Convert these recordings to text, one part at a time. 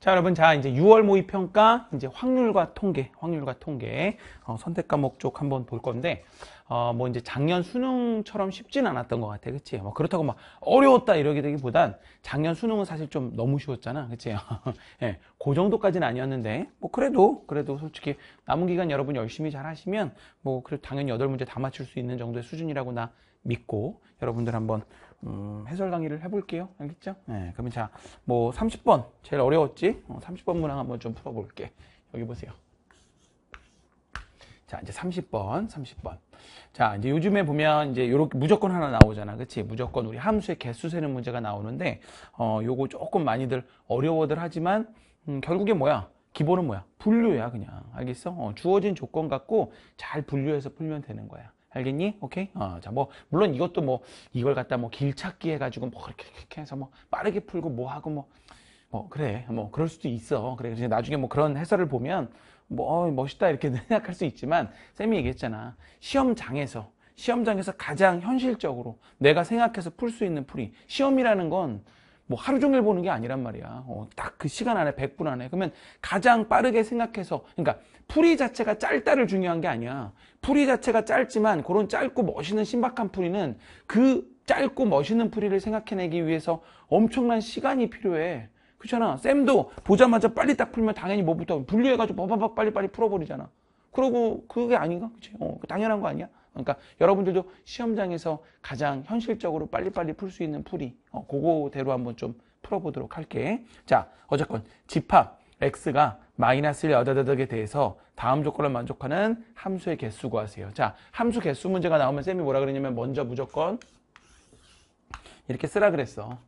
자 여러분 자 이제 6월 모의 평가 이제 확률과 통계 확률과 통계 어, 선택 과목 쪽 한번 볼 건데 어 뭐 이제 작년 수능처럼 쉽진 않았던 것 같아 그치 뭐 그렇다고 막 어려웠다 이러기보단 게되 작년 수능은 사실 좀 너무 쉬웠잖아 그치 예, 그 정도까지는 아니었는데 뭐 그래도 그래도 솔직히 남은 기간 여러분 열심히 잘 하시면 뭐 그래도 당연히 8문제 다 맞출 수 있는 정도의 수준이라고 나 믿고 여러분들 한번 음, 해설 강의를 해볼게요. 알겠죠? 네, 그러면 자, 뭐 30번 제일 어려웠지? 어, 30번 문항 한번 좀 풀어볼게. 여기 보세요. 자, 이제 30번, 30번. 자, 이제 요즘에 보면 이제 요렇게 무조건 하나 나오잖아. 그치? 무조건 우리 함수의 개수 세는 문제가 나오는데, 어, 요거 조금 많이들 어려워들 하지만, 음, 결국에 뭐야? 기본은 뭐야? 분류야, 그냥. 알겠어? 어, 주어진 조건 갖고 잘 분류해서 풀면 되는 거야. 알겠니? 오케이? 어, 자, 뭐, 물론 이것도 뭐, 이걸 갖다 뭐, 길 찾기 해가지고 뭐, 그렇게 이렇게 해서 뭐, 빠르게 풀고 뭐 하고 뭐, 뭐, 그래. 뭐, 그럴 수도 있어. 그래. 그래서 나중에 뭐 그런 해설을 보면, 뭐, 어, 멋있다. 이렇게 생각할 수 있지만, 쌤이 얘기했잖아. 시험장에서, 시험장에서 가장 현실적으로 내가 생각해서 풀 수 있는 풀이. 시험이라는 건뭐 하루 종일 보는 게 아니란 말이야. 어, 딱 그 시간 안에 100분 안에. 그러면 가장 빠르게 생각해서 그러니까 풀이 자체가 짧다를 중요한 게 아니야. 풀이 자체가 짧지만 그런 짧고 멋있는 신박한 풀이는 그 짧고 멋있는 풀이를 생각해내기 위해서 엄청난 시간이 필요해. 그렇잖아. 쌤도 보자마자 빨리 딱 풀면 당연히 뭐부터 분류해가지고 버바박 빨리빨리 풀어버리잖아. 그러고 그게 아닌가? 그치? 어, 그 당연한 거 아니야? 그러니까 여러분들도 시험장에서 가장 현실적으로 빨리빨리 풀 수 있는 풀이 어, 그거대로 한번 좀 풀어보도록 할게. 자, 어쨌건 집합 x가 마이너스 1 여다다닥에 대해서 다음 조건을 만족하는 함수의 개수 구하세요. 자, 함수 개수 문제가 나오면 쌤이 뭐라 그러냐면 먼저 무조건 이렇게 쓰라 그랬어.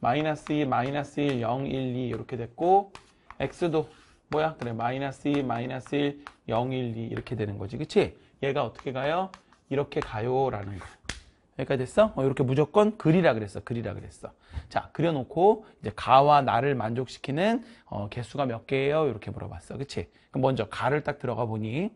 마이너스 2, 마이너스 1, 0, 1, 2 이렇게 됐고 x도 뭐야? 그래 마이너스 2, 마이너스 1, 0, 1, 2 이렇게 되는 거지. 그치? 얘가 어떻게 가요? 이렇게 가요라는 거. 여기까지 됐어? 어, 이렇게 무조건 글이라 그랬어. 글이라 그랬어. 자, 그려놓고 이제 가와 나를 만족시키는 어, 개수가 몇 개예요? 이렇게 물어봤어. 그치? 그럼 먼저 가를 딱 들어가 보니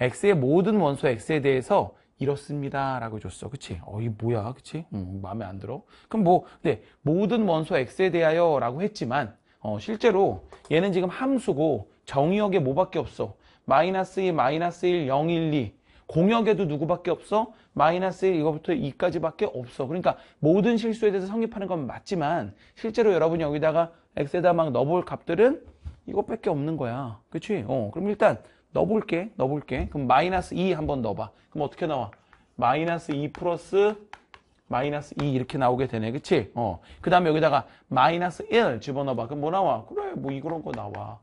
x의 모든 원소 x에 대해서 이렇습니다. 라고 줬어. 그치? 어, 이 뭐야? 그치? 음, 마음에 안 들어. 그럼 뭐, 네, 모든 원소 x에 대하여 라고 했지만 어, 실제로 얘는 지금 함수고 정의역에 뭐밖에 없어. 마이너스 2, 마이너스 1, 0, 1, 2. 공역에도 누구밖에 없어? 마이너스 1 이거부터 2까지밖에 없어. 그러니까 모든 실수에 대해서 성립하는 건 맞지만 실제로 여러분이 여기다가 x에다 막 넣어볼 값들은 이것밖에 없는 거야. 그치? 어, 그럼 일단 넣어볼게. 넣어볼게. 그럼 마이너스 2 한번 넣어봐. 그럼 어떻게 나와? 마이너스 2 플러스 마이너스 2 이렇게 나오게 되네. 그치? 어. 그 다음에 여기다가 마이너스 1 집어넣어봐. 그럼 뭐 나와? 그래, 뭐 이런 거 나와.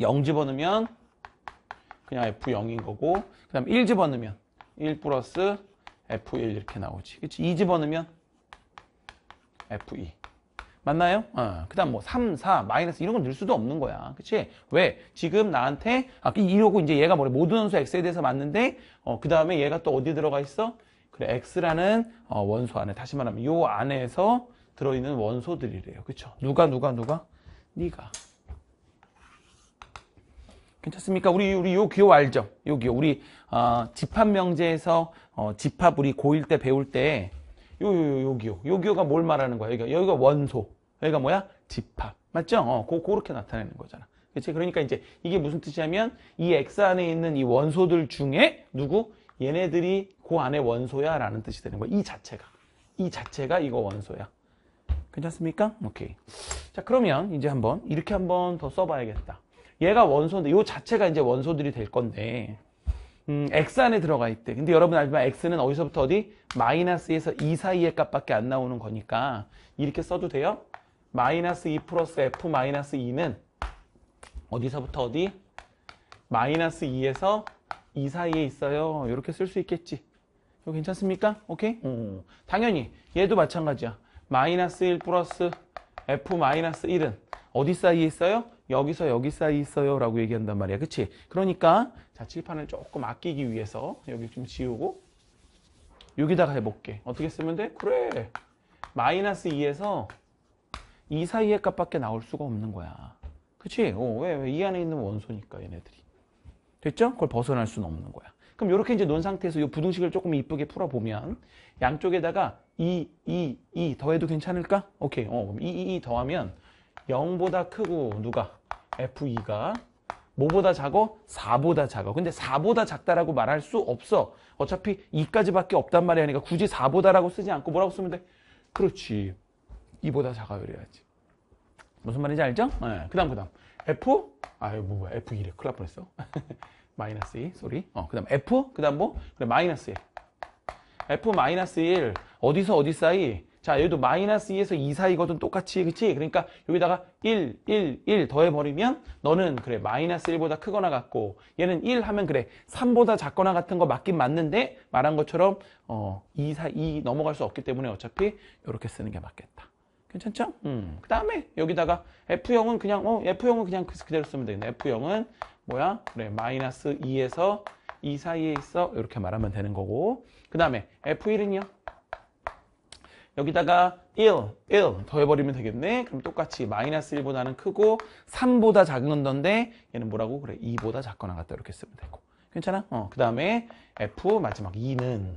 0 집어넣으면 그냥 F0인 거고 그 다음에 1 집어넣으면 1 플러스 F1 이렇게 나오지 그치? 2 집어넣으면 F2 맞나요? 어. 그 다음 뭐 3, 4, 마이너스 이런 걸 넣을 수도 없는 거야 그치? 왜? 지금 나한테 아 그 이러고 이제 얘가 뭐래 모든 원소 X에 대해서 맞는데 어, 그 다음에 얘가 또 어디 들어가 있어? 그래 X라는 어, 원소 안에 다시 말하면 요 안에서 들어있는 원소들이래요 그쵸? 누가 누가 누가? 니가 괜찮습니까? 우리 우리 요 기호 알죠? 요 기호 우리 어, 집합 명제에서 어, 집합 우리 고1 때 배울 때 요요요 기호 요 기호가 뭘 말하는 거야? 여기가 여기가 원소 여기가 뭐야? 집합 맞죠? 어, 고, 그렇게 나타내는 거잖아. 그치? 그러니까 이제 이게 무슨 뜻이냐면 이 X 안에 있는 이 원소들 중에 누구? 얘네들이 그 안에 원소야 라는 뜻이 되는 거야. 이 자체가. 이 자체가 이거 원소야. 괜찮습니까? 오케이. 자 그러면 이제 한번 이렇게 한번 더 써봐야겠다. 얘가 원소인데 이 자체가 이제 원소들이 될 건데 음, x 안에 들어가 있대. 근데 여러분 알지만 x는 어디서부터 어디? 마이너스에서 2 사이의 값밖에 안 나오는 거니까 이렇게 써도 돼요? 마이너스 2 플러스 f 마이너스 2는 어디서부터 어디? 마이너스 2에서 2 사이에 있어요. 이렇게 쓸 수 있겠지. 이거 괜찮습니까? 오케이? 음. 당연히 얘도 마찬가지야. 마이너스 1 플러스 f 마이너스 1은 어디 사이에 있어요? 여기서 여기 사이 있어요 라고 얘기한단 말이야 그치 그러니까 자 칠판을 조금 아끼기 위해서 여기 좀 지우고 여기다가 해볼게 어떻게 쓰면 돼? 그래 마이너스 2에서 2 사이의 값밖에 나올 수가 없는 거야 그치? 어, 왜? 왜? 이 안에 있는 원소니까 얘네들이 됐죠? 그걸 벗어날 수는 없는 거야 그럼 이렇게 이제 논 상태에서 이 부등식을 조금 이쁘게 풀어보면 양쪽에다가 2, 2, 2 더해도 괜찮을까? 오케이. 어, 그럼 2, 2, 2 더하면 0보다 크고 누가? F2가 뭐보다 작어? 4보다 작어. 근데 4보다 작다라고 말할 수 없어. 어차피 2까지밖에 없단 말이야. 그러니까 굳이 4보다라고 쓰지 않고 뭐라고 쓰면 돼? 그렇지. 2보다 작아요. 이래야지. 무슨 말인지 알죠? 네. 그 다음, 그 다음. F? 아유, 뭐야. 뭐, F2래. 큰일 날 뻔했어. 마이너스 2, 소리. 어, 그 다음 F? 그 다음 뭐? 그래, 마이너스 1. F 마이너스 1. 어디서 어디 사이? 자, 여기도 마이너스 2에서 2 사이거든 똑같이, 그치? 그러니까 여기다가 1, 1, 1 더해버리면 너는 그래, 마이너스 1보다 크거나 같고 얘는 1 하면 그래, 3보다 작거나 같은 거 맞긴 맞는데 말한 것처럼 어, 2, 4, 2 넘어갈 수 없기 때문에 어차피 이렇게 쓰는 게 맞겠다. 괜찮죠? 음. 그 다음에 여기다가 F0은 그냥, 어, F0은 그냥 그, 그대로 쓰면 되겠네. F0은 뭐야? 그래, 마이너스 2에서 2 사이에 있어. 이렇게 말하면 되는 거고. 그 다음에 F1은요? 여기다가 1, 1 더해버리면 되겠네. 그럼 똑같이 마이너스 1보다는 크고 3보다 작은 건데 얘는 뭐라고? 그래 2보다 작거나 같다 이렇게 쓰면 되고 괜찮아? 어, 그 다음에 F 마지막 2는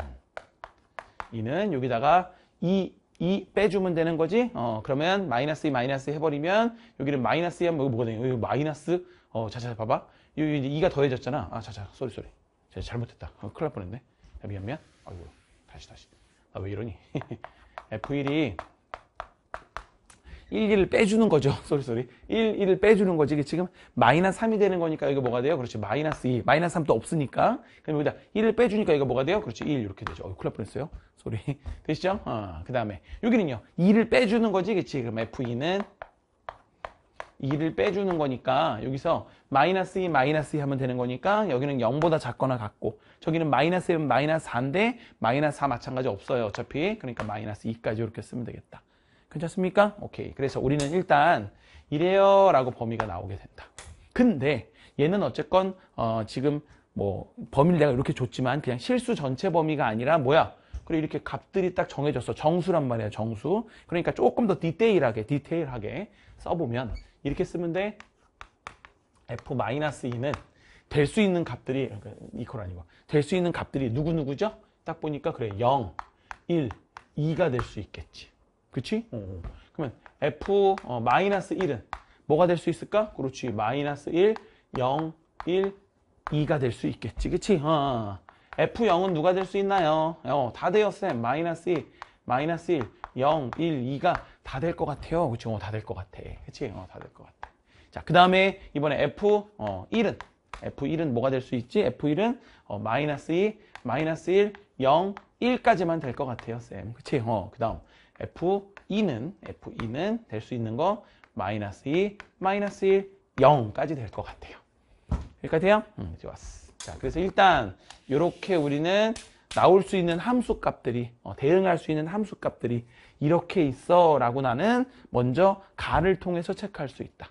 2는 여기다가 2, 2 빼주면 되는 거지? 어, 그러면 마이너스 2 마이너스 해버리면 여기는 마이너스 2 하면 뭐가 되냐? 여기 마이너스 어, 자자 봐봐. 여기 이제 2가 더해졌잖아. 아, 자자 쏘리 쏘리. 제가 잘못했다. 어, 큰일 날 뻔했네. 미안 미안. 아이고 다시 다시. 나왜 아, 이러니? F1이 1, 1을 빼주는 거죠. 소리 소리. 1, 1을 빼주는 거지. 이게 지금 마이너스 3이 되는 거니까 이거 뭐가 돼요? 그렇지. 마이너스 2. 마이너스 3도 없으니까. 그럼 여기다 1을 빼주니까 이거 뭐가 돼요? 그렇지. 1 이렇게 되죠. 어, 큰일 날 뻔했어요. 소리. 되시죠? 어, 아, 그 다음에 여기는요. 2를 빼주는 거지. 그치. 그럼 F2는 2를 빼주는 거니까 여기서 마이너스 2 마이너스 2 하면 되는 거니까 여기는 0보다 작거나 같고 저기는 마이너스 1은 마이너스 4인데 마이너스 4 마찬가지 없어요 어차피 그러니까 마이너스 2까지 이렇게 쓰면 되겠다 괜찮습니까? 오케이 그래서 우리는 일단 이래요 라고 범위가 나오게 된다 근데 얘는 어쨌건 어 지금 뭐 범위를 내가 이렇게 줬지만 그냥 실수 전체 범위가 아니라 뭐야 그리고 이렇게 값들이 딱 정해졌어 정수란 말이야 정수 그러니까 조금 더 디테일하게 디테일하게 써보면 이렇게 쓰면 돼. f 2는될 수 있는 값들이 그러니까 이퀄 아니고 될 수 있는 값들이 누구누구죠? 딱 보니까 그래 0, 1, 2가 될 수 있겠지. 그치? 어, 어. 그러면 f 어, 마이너스 1은 뭐가 될 수 있을까? 그렇지. 마이너스 1, 0, 1, 2가 될 수 있겠지. 그치? 어. 어 F0은 누가 될 수 있나요? 어, 다 되었어요. 마이너스 1, 마이너스 1, 0, 1, 2가 다될것 같아요. 그치? 어, 다될 것 같아. 그치? 어, 다될것 같아. 자, 그 다음에 이번에 F, 1은. 어, F1은 뭐가 될 수 있지? F1은 어, 마이너스 2, 마이너스 1, 0, 1까지만 될 것 같아요, 쌤. 그치? 어, 그 다음 F2는, F2는 될 수 있는 거 마이너스 2, 마이너스 1, 0까지 될 것 같아요. 여기까지요? 음, 좋았어. 자, 그래서 일단 이렇게 우리는 나올 수 있는 함수 값들이, 어, 대응할 수 있는 함수 값들이 이렇게 있어 라고 나는 먼저 가를 통해서 체크할 수 있다.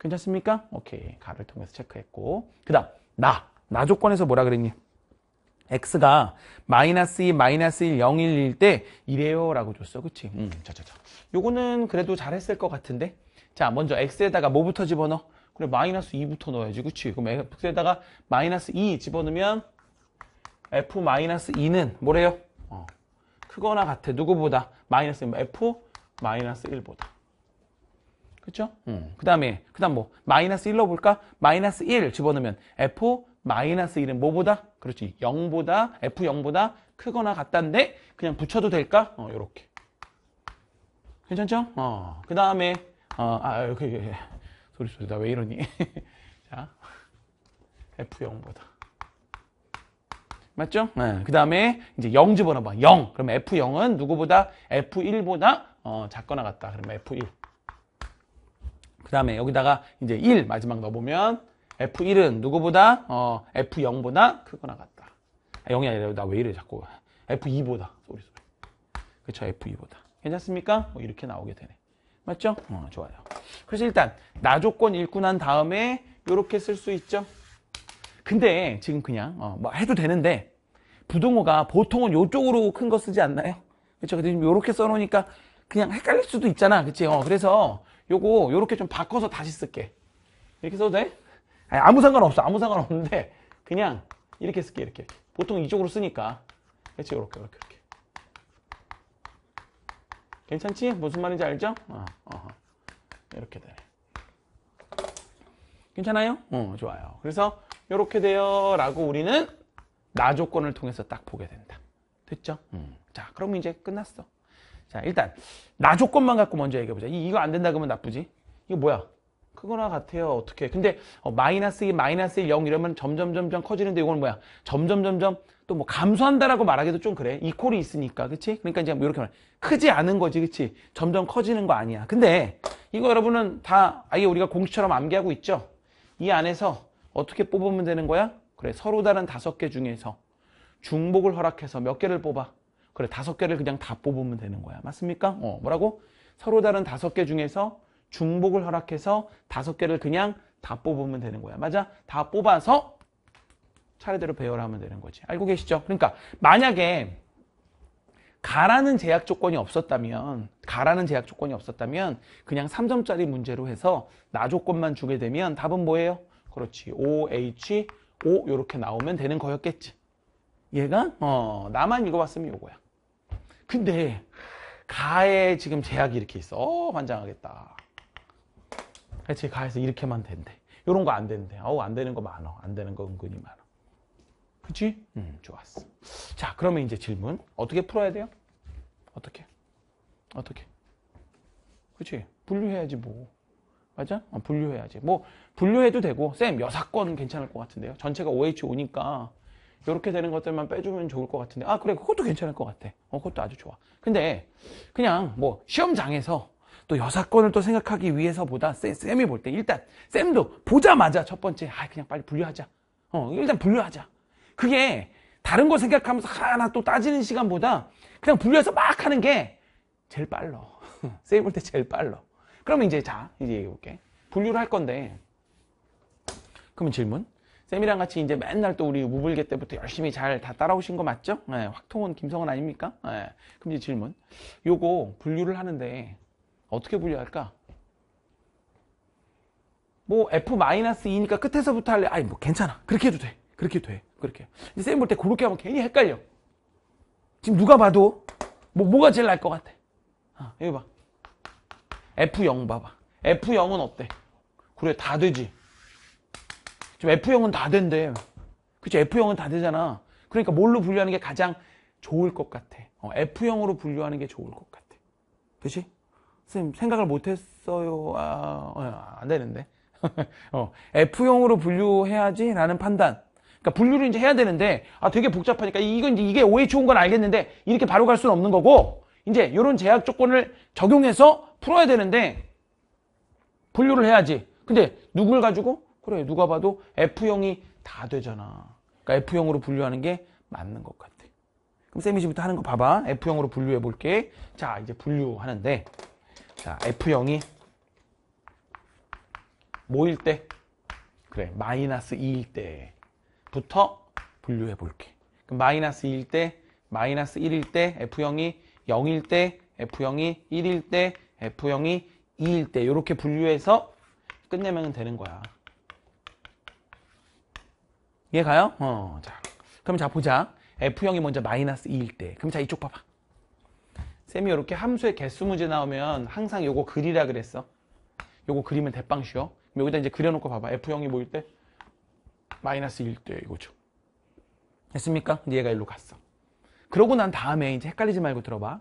괜찮습니까? 오케이. 가를 통해서 체크했고. 그 다음, 나. 나 조건에서 뭐라 그랬니? x가 마이너스 2, 마이너스 1, 0, 1일 때 이래요 라고 줬어. 그치? 음, 자, 자, 자. 요거는 그래도 잘했을 것 같은데? 자, 먼저 x에다가 뭐부터 집어넣어? 그래, 마이너스 2부터 넣어야지. 그치? 그럼 x에다가 마이너스 2 집어넣으면 f 마이너스 2는 뭐래요? 어, 크거나 같아. 누구보다 마이너스 뭐 f 마이너스 1보다. 그쵸? 음. 그 다음에 그 다음 뭐 마이너스 1로 볼까? 마이너스 1 집어넣으면 f 마이너스 1은 뭐보다? 그렇지. 0보다 f0보다 크거나 같다데 그냥 붙여도 될까? 어, 요렇게. 괜찮죠? 어. 그 다음에 어, 아, 아 그, 그, 그, 소리 소리 나 왜 이러니? 자, f0보다. 맞죠? 네. 그 다음에 이제 0집번넣어봐 0. 그럼 F0은 누구보다 F1보다 어, 작거나 같다. 그럼 F1. 그 다음에 여기다가 이제 1 마지막 넣어보면 F1은 누구보다 어, F0보다 크거나 같다. 아, 0이 아니라 나 왜 이래 자꾸. F2보다. 소리 소리. 그쵸 F2보다. 괜찮습니까? 뭐 이렇게 나오게 되네. 맞죠? 어, 좋아요. 그래서 일단 나조건 읽고 난 다음에 이렇게 쓸 수 있죠. 근데 지금 그냥 어, 뭐 해도 되는데 부동호가 보통은 이쪽으로 큰 거 쓰지 않나요? 그렇죠? 근데 지금 이렇게 써놓으니까 그냥 헷갈릴 수도 있잖아, 그치? 어, 그래서 요거 요렇게 좀 바꿔서 다시 쓸게. 이렇게 써도 돼? 아니, 아무 상관없어, 아무 상관없는데 그냥 이렇게 쓸게, 이렇게. 보통 이쪽으로 쓰니까, 그렇지? 요렇게, 요렇게, 요렇게. 괜찮지? 무슨 말인지 알죠? 어, 어, 이렇게 되네. 괜찮아요? 어, 좋아요. 그래서 이렇게 돼요 라고 우리는 나 조건을 통해서 딱 보게 된다. 됐죠? 음. 자, 그럼 이제 끝났어. 자, 일단 나 조건만 갖고 먼저 얘기해보자. 이, 이거 안 된다 그러면 나쁘지? 이거 뭐야? 그거나 같아요. 어떻게? 근데 어, 마이너스 2, 마이너스 1, 0 이러면 점점점점 커지는데 이건 뭐야? 점점점점 또 뭐 감소한다라고 말하기도 좀 그래. 이퀄이 있으니까, 그치 그러니까 이제 뭐 이렇게 말해. 크지 않은 거지, 그치 점점 커지는 거 아니야. 근데 이거 여러분은 다 아예 우리가 공식처럼 암기하고 있죠? 이 안에서 어떻게 뽑으면 되는 거야? 그래 서로 다른 다섯 개 중에서 중복을 허락해서 몇 개를 뽑아? 그래 다섯 개를 그냥 다 뽑으면 되는 거야 맞습니까? 어 뭐라고? 서로 다른 다섯 개 중에서 중복을 허락해서 다섯 개를 그냥 다 뽑으면 되는 거야 맞아? 다 뽑아서 차례대로 배열하면 되는 거지 알고 계시죠? 그러니까 만약에 가라는 제약 조건이 없었다면 가라는 제약 조건이 없었다면 그냥 3점짜리 문제로 해서 나 조건만 주게 되면 답은 뭐예요? 그렇지. OH, O 이렇게 나오면 되는 거였겠지. 얘가 어 나만 읽어봤으면 이거야 근데 가에 지금 제약이 이렇게 있어. 어, 환장하겠다. 그렇지. 가에서 이렇게만 된대. 이런 거 안 된대. 어우 안 되는 거많아안 되는 거 은근히 많아. 그치? 음, 좋았어. 자, 그러면 이제 질문. 어떻게 풀어야 돼요? 어떻게? 어떻게? 그치? 분류해야지, 뭐. 맞아? 어, 분류해야지. 뭐, 분류해도 되고, 쌤, 여사건 괜찮을 것 같은데요? 전체가 OH5니까, 이렇게 되는 것들만 빼주면 좋을 것 같은데. 아, 그래. 그것도 괜찮을 것 같아. 어, 그것도 아주 좋아. 근데, 그냥, 뭐, 시험장에서, 또 여사건을 또 생각하기 위해서보다 쌤, 쌤이 볼 때 일단 쌤도 보자마자 첫 번째 아 그냥 빨리 분류하자 어 일단 분류하자 그게 다른 거 생각하면서 하나 또 따지는 시간보다 그냥 분류해서 막 하는 게 제일 빨라. 세이블 때 제일 빨라. 그러면 이제 자, 이제 얘기해 볼게. 분류를 할 건데. 그러면 질문. 쌤이랑 같이 이제 맨날 또 우리 무불개 때부터 열심히 잘 다 따라오신 거 맞죠? 네, 확통은 김성은 아닙니까? 네, 그럼 이제 질문. 요거 분류를 하는데 어떻게 분류할까? 뭐 F-2니까 끝에서부터 할래? 아니 뭐 괜찮아. 그렇게 해도 돼. 그렇게 돼. 그렇게. 근데 쌤볼때 그렇게 하면 괜히 헷갈려. 지금 누가 봐도 뭐, 뭐가 제일 날것 같아? 아, 여기 봐. F0 봐봐. F0은 어때? 그래, 다 되지. 지금 F0은 다 된대. 그치, F0은 다 되잖아. 그러니까 뭘로 분류하는 게 가장 좋을 것 같아? 어, F0으로 분류하는 게 좋을 것 같아. 그치? 선생님, 생각을 못했어요. 아, 어, 안 되는데. 어, F0으로 분류해야지라는 판단. 그러니까 분류를 이제 해야 되는데 아 되게 복잡하니까 이건 이제 이게 오해 좋은 건 알겠는데 이렇게 바로 갈 수는 없는 거고 이제 이런 제약 조건을 적용해서 풀어야 되는데 분류를 해야지. 근데 누굴 가지고? 그래 누가 봐도 F형이 다 되잖아. 그러니까 F형으로 분류하는 게 맞는 것 같아. 그럼 쌤이 지금부터 하는 거 봐봐. F형으로 분류해 볼게. 자 이제 분류하는데 자 F형이 뭐일 때? 그래 마이너스 2일 때 부터 분류해 볼게. 마이너스 1일 때, 마이너스 1일 때 F0이 0일 때, F0이 1일 때, F0이 2일 때 이렇게 분류해서 끝내면 되는 거야. 이해 가요? 어, 자. 그럼 자 보자. F0이 먼저 마이너스 2일 때. 그럼 자 이쪽 봐봐. 쌤이 이렇게 함수의 개수 문제 나오면 항상 요거 그리라 그랬어. 요거 그리면 대빵 쉬워. 여기다 이제 그려놓고 봐봐. F0이 뭐일때 마이너스 1대 이거죠. 됐습니까? 얘가 일로 갔어. 그러고 난 다음에 이제 헷갈리지 말고 들어봐.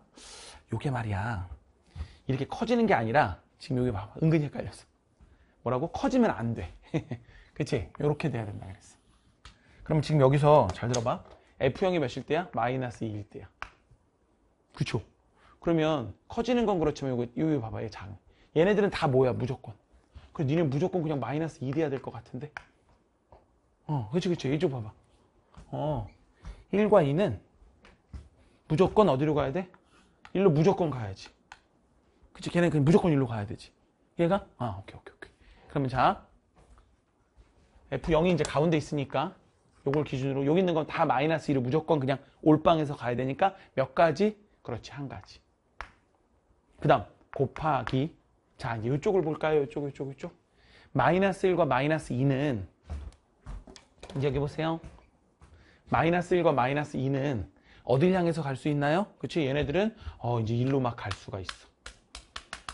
요게 말이야. 이렇게 커지는 게 아니라 지금 여기 봐봐. 은근히 헷갈렸어. 뭐라고? 커지면 안 돼. 그치? 이렇게 돼야 된다 그랬어. 그럼 지금 여기서 잘 들어봐. F형이 몇일 때야? 마이너스 2일 때야. 그쵸? 그러면 커지는 건 그렇지만 이거 이거 봐봐. 얘 작은. 얘네들은 다 뭐야? 무조건. 그래 니네 무조건 그냥 마이너스 2 돼야 될 것 같은데? 어, 그치, 그치. 이쪽 봐봐. 어, 1과 2는 무조건 어디로 가야 돼? 1로 무조건 가야지. 그치, 걔는 그냥 무조건 1로 가야 되지. 얘가? 아, 오케이, 오케이, 오케이. 그러면 자, F0이 이제 가운데 있으니까 요걸 기준으로 여기 있는 건 다 마이너스 1을 무조건 그냥 올빵에서 가야 되니까 몇 가지? 그렇지, 한 가지. 그 다음, 곱하기. 자, 이쪽을 볼까요? 이쪽, 이쪽, 이쪽. 마이너스 1과 마이너스 2는 이제 여기 보세요. 마이너스 1과 마이너스 2는 어딜 향해서 갈 수 있나요? 그치? 얘네들은 어, 이제 일로 막 갈 수가 있어.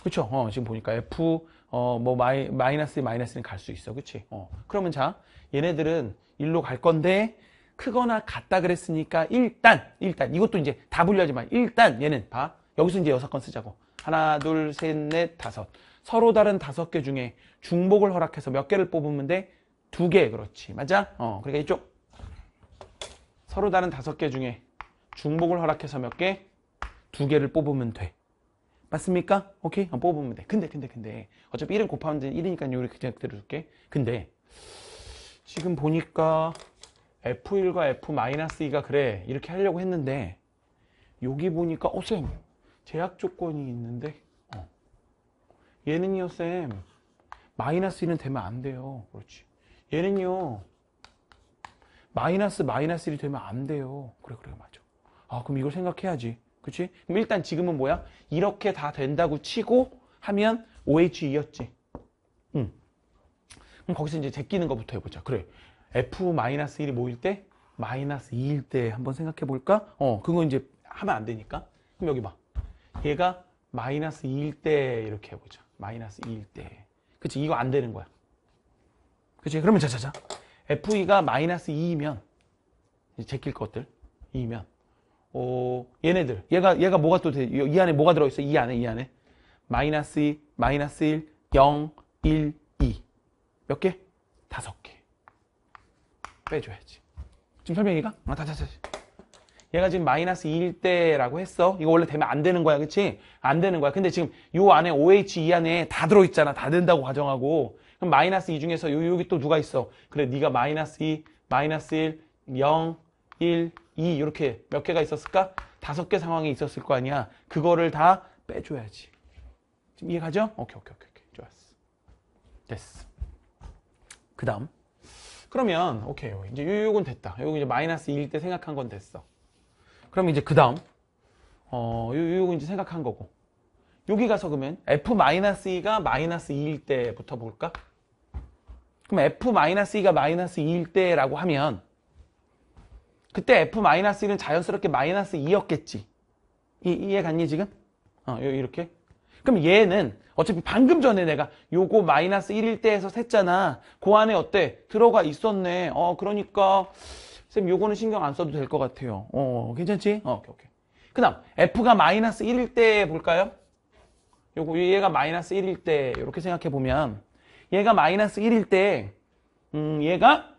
그쵸? 어, 지금 보니까 F, 어, 뭐, 마이, 마이너스, 마이너스는 갈 수 있어. 그치? 어. 그러면 자, 얘네들은 일로 갈 건데, 크거나 같다 그랬으니까, 일단, 일단, 이것도 이제 다 분류하지만, 일단 얘는 봐. 여기서 이제 여섯 건 쓰자고. 하나, 둘, 셋, 넷, 다섯. 서로 다른 다섯 개 중에 중복을 허락해서 몇 개를 뽑으면 돼? 두개 그렇지 맞아? 어 그러니까 이쪽 서로 다른 다섯 개 중에 중복을 허락해서 몇 개? 두 개를 뽑으면 돼 맞습니까? 오케이? 어, 뽑으면 돼 근데 근데 근데 어차피 1은 곱하면 1이니까 요리 그냥 그대로 줄게 근데 지금 보니까 F1과 F-2가 그래 이렇게 하려고 했는데 여기 보니까 어쌤 제약 조건이 있는데 어. 얘는요 쌤 마이너스 1은 되면 안 돼요 그렇지 얘는요 마이너스 마이너스 1이 되면 안 돼요 그래 그래 맞아 아 그럼 이걸 생각해야지 그치? 그럼 일단 지금은 뭐야? 이렇게 다 된다고 치고 하면 OH2였지 음. 그럼 거기서 이제 제끼는 것부터 해보자 그래 F-1이 뭐일 때? 마이너스 2일 때 한번 생각해 볼까? 어 그건 이제 하면 안 되니까 그럼 여기 봐 얘가 마이너스 2일 때 이렇게 해보자 마이너스 2일 때 그치 이거 안 되는 거야 그치? 그러면 자자자. FE가 마이너스 2이면 제낄 것들 2면 이 어, 얘네들 얘가 얘가 뭐가 또 돼? 이 안에 뭐가 들어있어? 이 안에 이 안에 마이너스 2, 마이너스 1, 0, 1, 2 몇 개? 다섯 개 빼줘야지 지금 설명이가? 아, 다 자, 자. 얘가 지금 마이너스 2일 때라고 했어 이거 원래 되면 안 되는 거야 그치? 안 되는 거야 근데 지금 요 안에 OH 이 e 안에 다 들어있잖아 다 된다고 가정하고 그럼 마이너스 2 중에서 요, 여기 또 누가 있어? 그래 네가 마이너스 2, 마이너스 1, 0, 1, 2 이렇게 몇 개가 있었을까? 다섯 개 상황이 있었을 거 아니야. 그거를 다 빼줘야지. 지금 이해 가죠? 오케이, 오케이, 오케이. 오케이. 좋았어. 됐어. 그 다음. 그러면 오케이. 이제 요건 됐다. 요건 이제 마이너스 2일때 생각한 건 됐어. 그럼 이제 그 다음. 어, 요, 요건 이제 생각한 거고. 여기 가서 그러면 F-E가 마이너스 마이너스 2일 때부터 볼까? 그럼 f-2가 마이너스 2일 때라고 하면 그때 f-1은 자연스럽게 마이너스 2였겠지. 이, 이해 갔니 지금? 어, 이렇게. 그럼 얘는 어차피 방금 전에 내가 요거 마이너스 1일 때에서 샜잖아. 그 안에 어때? 들어가 있었네. 어, 그러니까 쌤 요거는 신경 안 써도 될 것 같아요. 어, 어, 괜찮지? 어, 오케이, 오케이. 그 다음 F가 마이너스 1일 때 볼까요? 요거 얘가 마이너스 1일 때 이렇게 생각해 보면 얘가 마이너스 1일 때 음, 얘가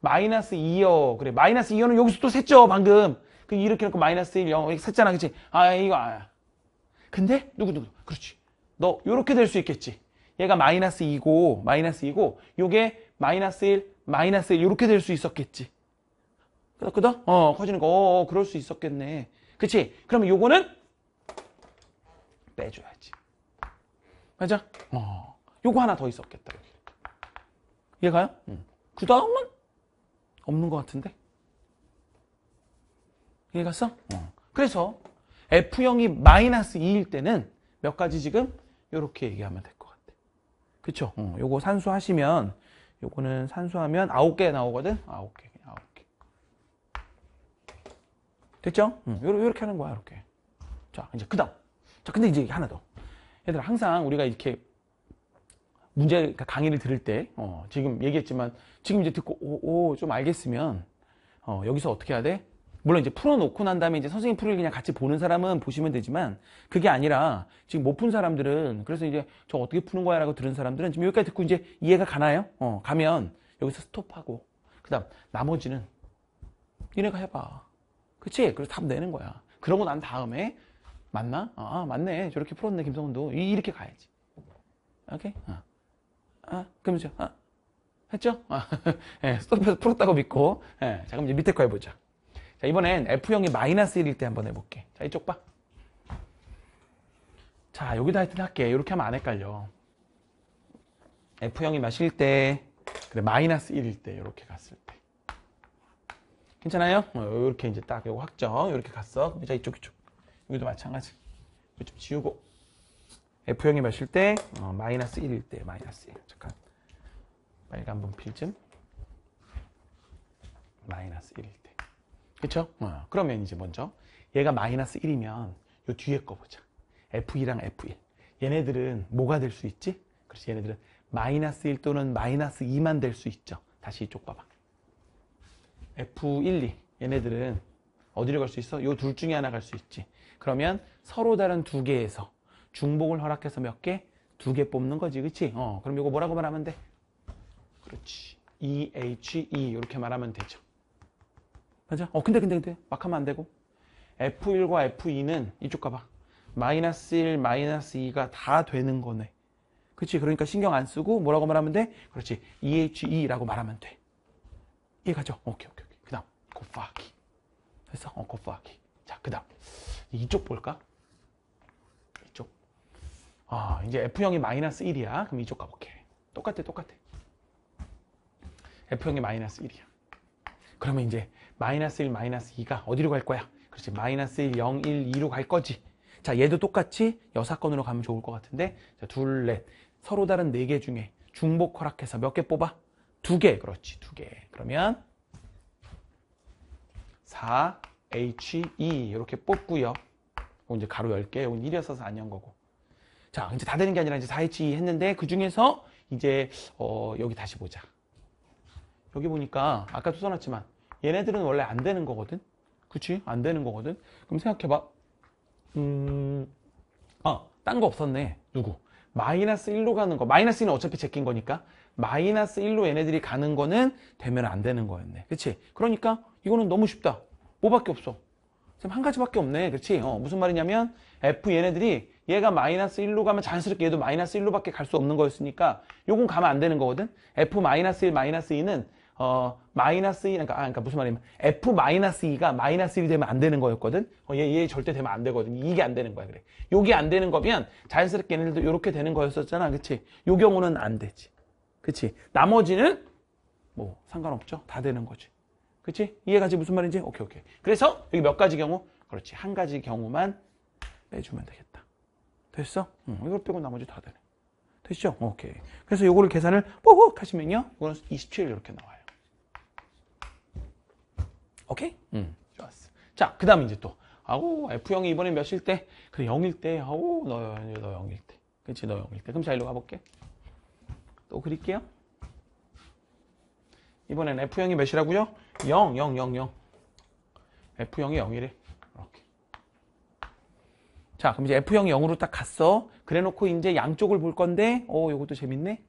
마이너스 2여 그래 마이너스 2여는 여기서 또셌죠 방금 그 이렇게 놓고 마이너스 1 0셌잖아 그치 아 이거 아 근데 누구 누구 그렇지 너 요렇게 될 수 있겠지 얘가 마이너스 2고 마이너스 2고 요게 마이너스 1 마이너스 1 요렇게 될 수 있었겠지 끄덕끄덕 어 커지는 거 어, 어, 그럴 수 있었겠네 그치 그러면 요거는 빼줘야지 맞아 어. 요거 하나 더 있었겠다. 여기. 이해가요? 음. 그 다음은 없는 것 같은데? 이해 갔어? 어. 그래서 F0이 마이너스 2일 때는 몇 가지 지금 이렇게 얘기하면 될 것 같아. 그쵸? 어, 요거 산수하시면 요거는 산수하면 9개 나오거든? 9개. 9개. 됐죠? 응. 음. 요렇게 하는 거야, 이렇게. 자, 이제 그 다음. 자, 근데 이제 하나 더. 얘들아, 항상 우리가 이렇게 문제 그러니까 강의를 들을 때 어, 지금 얘기했지만 지금 이제 듣고 오좀 오, 알겠으면 어, 여기서 어떻게 해야 돼? 물론 이제 풀어놓고 난 다음에 이제 선생님 풀을 그냥 같이 보는 사람은 보시면 되지만 그게 아니라 지금 못 푼 사람들은 그래서 이제 저 어떻게 푸는 거야 라고 들은 사람들은 지금 여기까지 듣고 이제 이해가 가나요? 어, 가면 여기서 스톱하고 그 다음 나머지는 이네가 해봐 그치? 그래서 답 내는 거야 그러고 난 다음에 맞나? 아, 아 맞네 저렇게 풀었네 김성훈도 이렇게 가야지 오케이? 어. 아, 그러면서 아, 했죠? 아, 예, 스톱해서 풀었다고 믿고 예, 자 그럼 이제 밑에 거 해보자 자 이번엔 F0이 마이너스 1일 때 한번 해볼게 자 이쪽 봐자 여기다 하여튼 할게 이렇게 하면 안 헷갈려 F0이 마실 때 그래 마이너스 1일 때 이렇게 갔을 때 괜찮아요? 어, 이렇게 이제 딱 요거 확정 이렇게 갔어 자 이쪽 이쪽 여기도 마찬가지 이거 좀 지우고 F형이 몇일 때? 어, 마이너스 1일 때 마이너스 1 잠깐 빨간분 필쯤 마이너스 1일 때 그쵸? 어, 그러면 이제 먼저 얘가 마이너스 1이면 요 뒤에 거 보자 F2랑 F1 얘네들은 뭐가 될 수 있지? 그렇지 얘네들은 마이너스 1 또는 마이너스 2만 될 수 있죠 다시 이쪽 봐봐 F1, 2 얘네들은 어디로 갈 수 있어? 요 둘 중에 하나 갈 수 있지 그러면 서로 다른 두 개에서 중복을 허락해서 몇 개? 두 개 뽑는 거지, 그치? 어, 그럼 이거 뭐라고 말하면 돼? 그렇지. EHE e, 이렇게 말하면 되죠. 맞아? 어, 근데 근데 근데 막 하면 안 되고 F1과 F2는 이쪽 가봐. 마이너스 1, 마이너스 2가 다 되는 거네. 그렇지? 그러니까 신경 안 쓰고 뭐라고 말하면 돼? 그렇지. EHE라고 말하면 돼. 이해가죠? 오케이, 오케이, 오케이. 그 다음 곱하기. 됐어? 어, 곱하기. 자, 그 다음 이쪽 볼까? 아, 이제 F형이 마이너스 1이야. 그럼 이쪽 가볼게. 똑같아, 똑같아. F형이 마이너스 1이야. 그러면 이제 마이너스 1, 마이너스 2가 어디로 갈 거야? 그렇지, 마이너스 1, 0, 1, 2로 갈 거지. 자, 얘도 똑같이 여사건으로 가면 좋을 것 같은데 자, 둘, 넷. 서로 다른 네 개 중에 중복 허락해서 몇 개 뽑아? 두 개, 그렇지, 두 개. 그러면 4, H, E 이렇게 뽑고요. 어, 이제 가로 10개, 이건 1이어서 안연 거고. 자, 이제 다 되는 게 아니라 이제 4H 했는데 그 중에서 이제 어, 여기 다시 보자. 여기 보니까 아까도 써놨지만 얘네들은 원래 안 되는 거거든. 그치? 안 되는 거거든. 그럼 생각해봐. 음, 아, 어, 딴거 없었네. 누구? 마이너스 1로 가는 거. 마이너스 1은 어차피 제낀 거니까. 마이너스 1로 얘네들이 가는 거는 되면 안 되는 거였네. 그치? 그러니까 이거는 너무 쉽다. 뭐밖에 없어? 한 가지밖에 없네. 그치 어, 무슨 말이냐면 F 얘네들이 얘가 마이너스 1로 가면 자연스럽게 얘도 마이너스 1로밖에 갈 수 없는 거였으니까 요건 가면 안 되는 거거든. f 마이너스 1 마이너스 2는 어 마이너스 2 그러니까, 아, 그러니까 무슨 말이냐면 f 마이너스 2가 마이너스 1이 되면 안 되는 거였거든. 어, 얘, 얘 절대 되면 안 되거든. 이게 안 되는 거야 그래. 요게 안 되는 거면 자연스럽게 얘네들도 이렇게 되는 거였었잖아, 그렇지? 요 경우는 안 되지, 그렇지? 나머지는 뭐 상관없죠. 다 되는 거지. 그치? 이해가지 무슨 말인지? 오케이, 오케이. 그래서 여기 몇 가지 경우? 그렇지. 한 가지 경우만 빼주면 되겠다. 됐어? 응, 이걸 빼고 나머지 다 되네. 됐죠? 오케이. 그래서 요거를 계산을 뽀뽀 하시면요. 이거는 27 이렇게 나와요. 오케이? 음. 좋았어. 자, 그 다음 에 이제 또. 아우, F형이 이번에 몇일 때? 그래, 0일 때. 아우, 너, 너 0일 때. 그치, 너 0일 때. 그럼 자, 일로 가볼게. 또 그릴게요. 이번엔 F형이 몇이라고요? 0, 0, 0, 0. F형이 0이래. 자, 그럼 이제 F형 0으로 딱 갔어. 그래놓고 이제 양쪽을 볼 건데, 오, 어, 요것도 재밌네.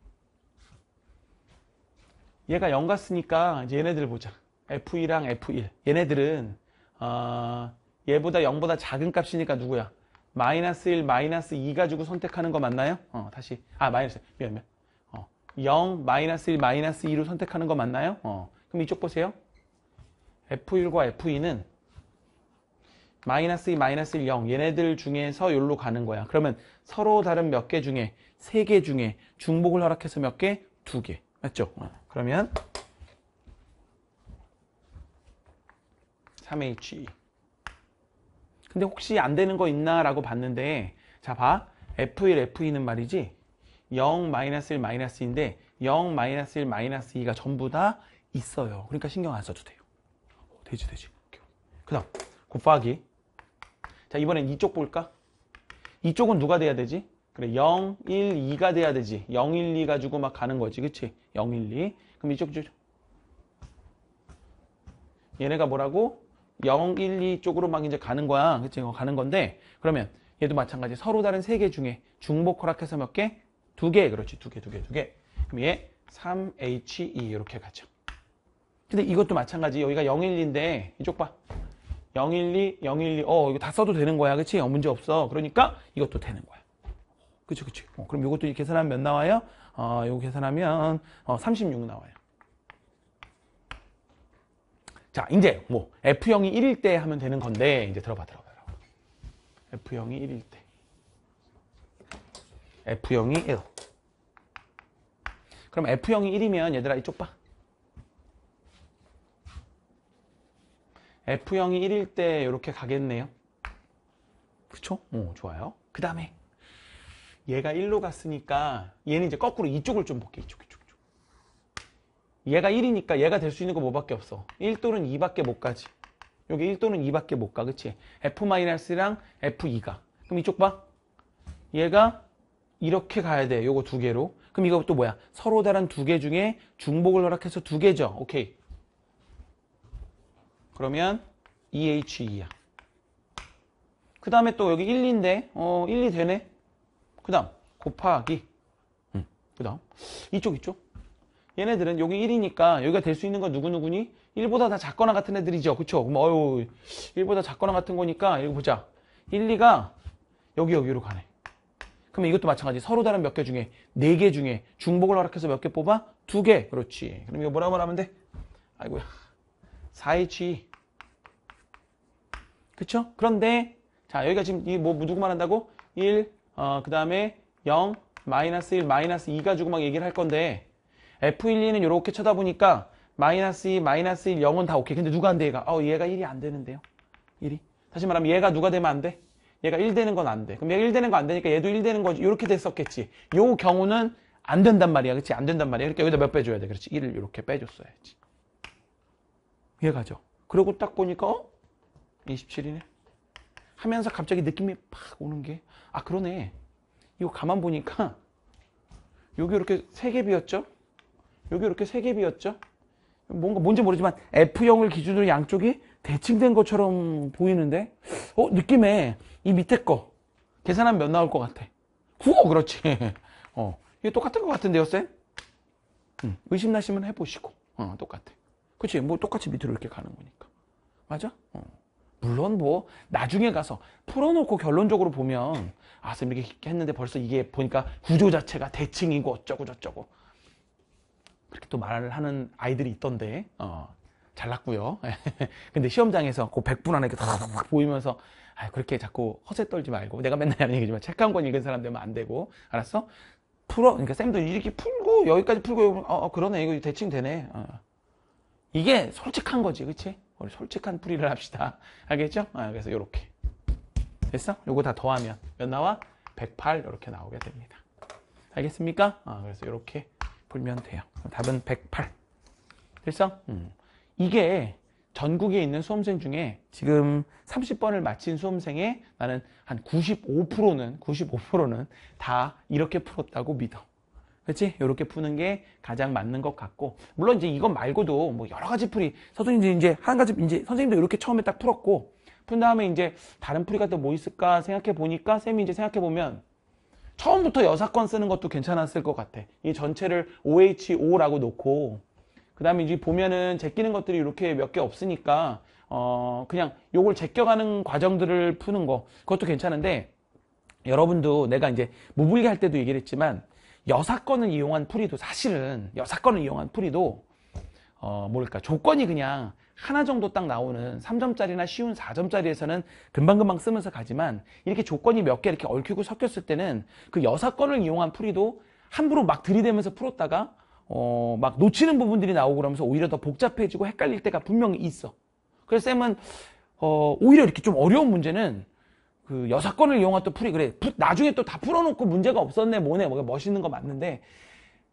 얘가 0 갔으니까 이제 얘네들 보자. F2랑 F1. 얘네들은 어, 얘보다 0보다 작은 값이니까 누구야? 마이너스 1, 마이너스 2 가지고 선택하는 거 맞나요? 어, 다시. 아, 마이너스. 미안, 미안. 어, 0, 마이너스 1, 마이너스 2로 선택하는 거 맞나요? 어, 그럼 이쪽 보세요. F1과 F2는 마이너스 2, 마이너스 1, 0 얘네들 중에서 여기로 가는 거야. 그러면 서로 다른 몇 개 중에 세 개 중에 중복을 허락해서 몇 개? 두 개. 맞죠? 네. 그러면 3H 근데 혹시 안 되는 거 있나? 라고 봤는데 자 봐. F1, F2는 말이지 0, 마이너스 1, 마이너스 2인데 0, 마이너스 1, 마이너스 2가 전부 다 있어요. 그러니까 신경 안 써도 돼요. 어, 되지, 되지. 그 다음 곱하기 자 이번엔 이쪽 볼까? 이쪽은 누가 돼야 되지? 그래 0, 1, 2가 돼야 되지 0, 1, 2 가지고 막 가는 거지 그치? 0, 1, 2 그럼 이쪽 이쪽 얘네가 뭐라고? 0, 1, 2 쪽으로 막 이제 가는 거야 그치? 이거 어, 가는 건데 그러면 얘도 마찬가지 서로 다른 세 개 중에 중복 허락해서 몇 개? 두개 그렇지 두개두개 두개 그럼 얘 3, H, 2 e, 이렇게 가죠 근데 이것도 마찬가지 여기가 0, 1, 2인데 이쪽 봐 012, 012, 어, 이거 다 써도 되는 거야. 그치? 어, 문제 없어. 그러니까 이것도 되는 거야. 그치, 그치. 어, 그럼 이것도 계산하면 몇 나와요? 어, 요거 계산하면, 어, 36 나와요. 자, 이제, 뭐, F0이 1일 때 하면 되는 건데, 이제 들어봐, 들어봐. F0이 1일 때. F0이 1. 그럼 F0이 1이면 얘들아 이쪽 봐. F0이 1일 때 이렇게 가겠네요. 그쵸? 오, 어, 좋아요. 그 다음에 얘가 1로 갔으니까 얘는 이제 거꾸로 이쪽을 좀 볼게요. 이쪽, 이쪽, 이쪽. 얘가 1이니까 얘가 될 수 있는 거 뭐밖에 없어. 1 또는 2밖에 못 가지. 여기 1 또는 2밖에 못 가. 그치? F-랑 F2가. 그럼 이쪽 봐. 얘가 이렇게 가야 돼. 요거 두 개로. 그럼 이거또 뭐야? 서로 다른 두 개 중에 중복을 허락해서 두 개죠. 오케이. 그러면 EH2야. 그 다음에 또 여기 1, 2인데 어 1, 2 되네. 그 다음 곱하기 음. 그 다음 이쪽 이쪽 얘네들은 여기 1이니까 여기가 될 수 있는 건 누구누구니? 1보다 다 작거나 같은 애들이죠. 그쵸? 그럼 어유 1보다 작거나 같은 거니까 이거 보자. 1, 2가 여기 여기로 가네. 그러면 이것도 마찬가지. 서로 다른 몇 개 중에 네 개 중에 중복을 허락해서 몇 개 뽑아? 두 개. 그렇지. 그럼 이거 뭐라 고 말하면 돼? 아이고야. 4H 그쵸? 그런데 자 여기가 지금 이뭐 누구 말한다고? 1, 어, 그 다음에 0, 마이너스 1, 마이너스 2 가지고 막 얘기를 할 건데 F12는 이렇게 쳐다보니까 마이너스 2, 마이너스 1, 0은 다 오케이. 근데 누가 안 돼, 얘가? 어, 얘가 1이 안 되는데요. 1이. 다시 말하면 얘가 누가 되면 안 돼? 얘가 1 되는 건 안 돼. 그럼 얘가 1 되는 거 안 되니까 얘도 1 되는 거지. 이렇게 됐었겠지. 요 경우는 안 된단 말이야. 그렇지? 안 된단 말이야. 그러니까 여기다 몇 빼줘야 돼. 그렇지? 1을 이렇게 빼줬어야지. 이해가죠? 그리고 딱 보니까 어? 27이네. 하면서 갑자기 느낌이 팍 오는 게 아 그러네. 이거 가만 보니까 여기 이렇게 세 개 비었죠? 여기 이렇게 세 개 비었죠? 뭔가 뭔지 모르지만 F0을 기준으로 양쪽이 대칭된 것처럼 보이는데 어 느낌에 이 밑에 거 계산하면 몇 나올 것 같아? 9 그렇지. 어 이게 똑같은 것 같은데요 쌤? 응. 음, 의심나시면 해보시고 어 똑같아. 그치? 뭐 똑같이 밑으로 이렇게 가는 거니까. 맞아? 어. 물론 뭐 나중에 가서 풀어놓고 결론적으로 보면 아 쌤 이렇게 했는데 벌써 이게 보니까 구조 자체가 대칭이고 어쩌고 저쩌고 그렇게 또 말을 하는 아이들이 있던데 어, 잘났고요 근데 시험장에서 그백분 안에 이렇게 탁 보이면서 아, 그렇게 자꾸 허세 떨지 말고 내가 맨날 하는 얘기지만 책 한 권 읽은 사람 되면 안 되고 알았어? 풀어 그러니까 쌤도 이렇게 풀고 여기까지 풀고 어, 어 그러네 이거 대칭 되네 어. 이게 솔직한 거지, 그치? 우리 솔직한 뿌리를 합시다. 알겠죠? 아, 그래서 이렇게 됐어? 요거 다 더하면 몇 나와? 108 이렇게 나오게 됩니다. 알겠습니까? 아, 그래서 이렇게 풀면 돼요. 답은 108. 됐어? 음. 이게 전국에 있는 수험생 중에 지금 30번을 마친 수험생의 나는 한 95%는 95%는 다 이렇게 풀었다고 믿어. 그렇지? 이렇게 푸는 게 가장 맞는 것 같고 물론 이제 이것 말고도 뭐 여러 가지 풀이 선생님 이제 한 가지 이제 선생님도 이렇게 처음에 딱 풀었고 푼 다음에 이제 다른 풀이가 또 뭐 있을까 생각해 보니까 쌤이 이제 생각해 보면 처음부터 여사건 쓰는 것도 괜찮았을 것 같아. 이 전체를 OHO라고 놓고 그 다음에 이제 보면은 제끼는 것들이 이렇게 몇 개 없으니까 어 그냥 요걸 제껴가는 과정들을 푸는 거 그것도 괜찮은데 여러분도 내가 이제 무불개 할 때도 얘기를 했지만 여사건을 이용한 풀이도 사실은 여사건을 이용한 풀이도 어 뭘까 조건이 그냥 하나 정도 딱 나오는 3점짜리나 쉬운 4점짜리에서는 금방금방 쓰면서 가지만 이렇게 조건이 몇 개 이렇게 얽히고 섞였을 때는 그 여사건을 이용한 풀이도 함부로 막 들이대면서 풀었다가 어막 놓치는 부분들이 나오고 그러면서 오히려 더 복잡해지고 헷갈릴 때가 분명히 있어 그래서 쌤은 어 오히려 이렇게 좀 어려운 문제는 그 여사건을 이용한 또 풀이 그래 나중에 또 다 풀어놓고 문제가 없었네 뭐네 뭐가 멋있는 거 맞는데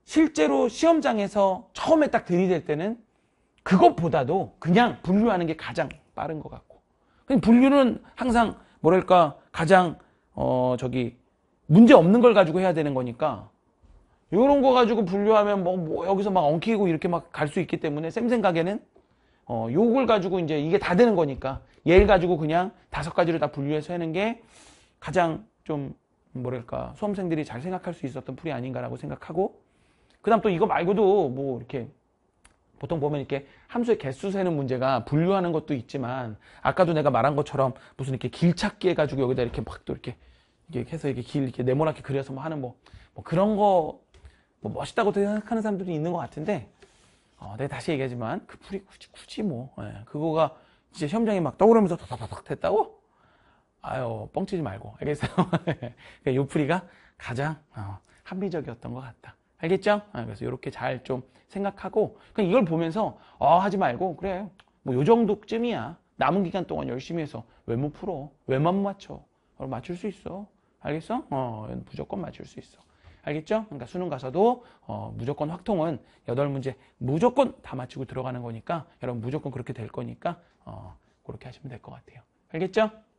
실제로 시험장에서 처음에 딱 들이댈 때는 그것보다도 그냥 분류하는 게 가장 빠른 것 같고 분류는 항상 뭐랄까 가장 어 저기 문제 없는 걸 가지고 해야 되는 거니까 이런 거 가지고 분류하면 뭐, 뭐 여기서 막 엉키고 이렇게 막 갈 수 있기 때문에 쌤 생각에는 어, 욕을 가지고 이제 이게 다 되는 거니까 얘를 가지고 그냥 다섯 가지를 다 분류해서 하는 게 가장 좀 뭐랄까 수험생들이 잘 생각할 수 있었던 풀이 아닌가라고 생각하고 그다음 또 이거 말고도 뭐 이렇게 보통 보면 이렇게 함수의 개수 세는 문제가 분류하는 것도 있지만 아까도 내가 말한 것처럼 무슨 이렇게 길 찾기 해가지고 여기다 이렇게 막 또 이렇게 이렇게 해서 이렇게 길 이렇게 네모나게 그려서 뭐 하는 뭐, 뭐 그런 거 뭐 멋있다고 생각하는 사람들이 있는 것 같은데 어, 내가 네, 다시 얘기하지만 그 풀이 굳이 굳이 뭐 예, 그거가 이제 시험장에 막 떠오르면서 다팍다닥 됐다고? 아유 뻥치지 말고 알겠어요? 그러니까 요 풀이가 가장 어, 합리적이었던 것 같다 알겠죠? 아, 그래서 이렇게 잘 좀 생각하고 그냥 이걸 보면서 어 하지 말고 그래 뭐요 정도쯤이야 남은 기간 동안 열심히 해서 외모 풀어 외만 맞춰 맞출 수 있어 알겠어? 어 무조건 맞출 수 있어 알겠죠? 그러니까 수능 가서도 어, 무조건 확통은 8문제 무조건 다 맞추고 들어가는 거니까 여러분 무조건 그렇게 될 거니까 어, 그렇게 하시면 될 것 같아요. 알겠죠?